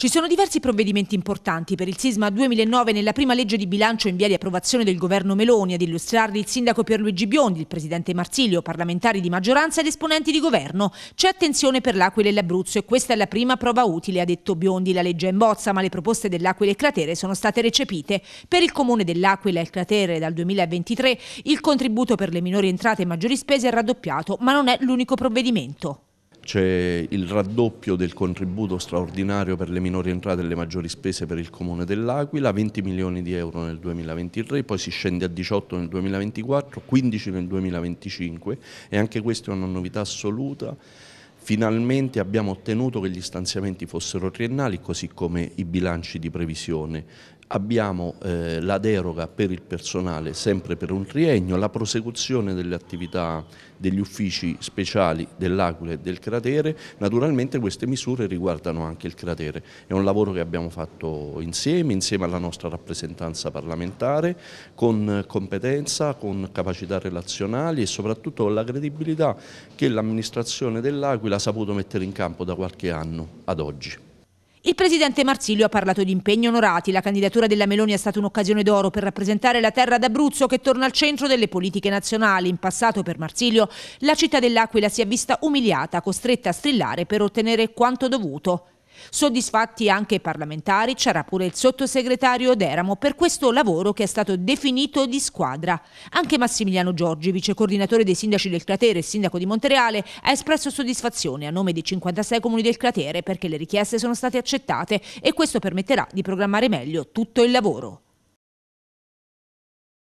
Ci sono diversi provvedimenti importanti per il sisma 2009 nella prima legge di bilancio in via di approvazione del governo Meloni ad illustrarli il sindaco Pierluigi Biondi, il presidente Marsilio, parlamentari di maggioranza ed esponenti di governo. C'è attenzione per l'Aquila e l'Abruzzo e questa è la prima prova utile, ha detto Biondi. La legge è in bozza, ma le proposte dell'Aquila e Cratere sono state recepite. Per il comune dell'Aquila e il Cratere dal 2023 il contributo per le minori entrate e maggiori spese è raddoppiato, ma non è l'unico provvedimento c'è il raddoppio del contributo straordinario per le minori entrate e le maggiori spese per il Comune dell'Aquila, 20 milioni di euro nel 2023, poi si scende a 18 nel 2024, 15 nel 2025 e anche questa è una novità assoluta. Finalmente abbiamo ottenuto che gli stanziamenti fossero triennali così come i bilanci di previsione Abbiamo eh, la deroga per il personale sempre per un triennio, la prosecuzione delle attività degli uffici speciali dell'Aquila e del cratere, naturalmente queste misure riguardano anche il cratere, è un lavoro che abbiamo fatto insieme, insieme alla nostra rappresentanza parlamentare, con competenza, con capacità relazionali e soprattutto con la credibilità che l'amministrazione dell'Aquila ha saputo mettere in campo da qualche anno ad oggi. Il presidente Marsilio ha parlato di impegni onorati. La candidatura della Meloni è stata un'occasione d'oro per rappresentare la terra d'Abruzzo che torna al centro delle politiche nazionali. In passato per Marsilio la città dell'Aquila si è vista umiliata, costretta a strillare per ottenere quanto dovuto. Soddisfatti anche i parlamentari, c'era pure il sottosegretario Deramo per questo lavoro che è stato definito di squadra. Anche Massimiliano Giorgi, vice coordinatore dei sindaci del cratere e sindaco di Montereale, ha espresso soddisfazione a nome dei 56 comuni del cratere perché le richieste sono state accettate e questo permetterà di programmare meglio tutto il lavoro.